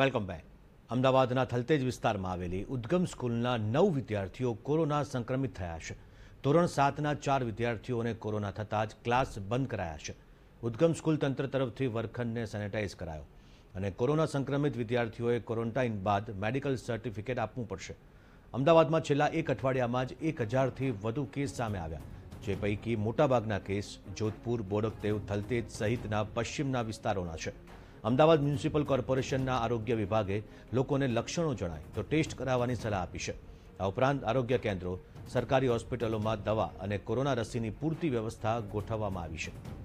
welcome back અમદાવાદના થલતેજ વિસ્તારમાં આવેલી ઉદ્ગમ સ્કૂલના નવ વિદ્યાર્થીઓ કોરોના સંક્રમિત થયા છે ધોરણ સાતના ચાર વિદ્યાર્થીઓને કોરોના થતાં જ ક્લાસ બંધ કરાયા છે ઉદ્ગમ સ્કૂલ તંત્ર તરફથી વર્ગખંડને સેનેટાઇઝ કરાયો અને કોરોના સંક્રમિત વિદ્યાર્થીઓએ ક્વોરન્ટાઇન બાદ મેડિકલ સર્ટિફિકેટ આપવું પડશે અમદાવાદમાં છેલ્લા એક અઠવાડિયામાં જ એક હજારથી વધુ કેસ સામે આવ્યા જે પૈકી મોટાભાગના કેસ જોધપુર બોડકદેવ થલતેજ સહિતના પશ્ચિમના વિસ્તારોના છે અમદાવાદ મ્યુનિસિપલ કોર્પોરેશનના આરોગ્ય વિભાગે લોકોને લક્ષણો જણાય તો ટેસ્ટ કરાવવાની સલાહ આપી છે આ ઉપરાંત આરોગ્ય કેન્દ્રો સરકારી હોસ્પિટલોમાં દવા અને કોરોના રસીની પૂરતી વ્યવસ્થા ગોઠવવામાં આવી છે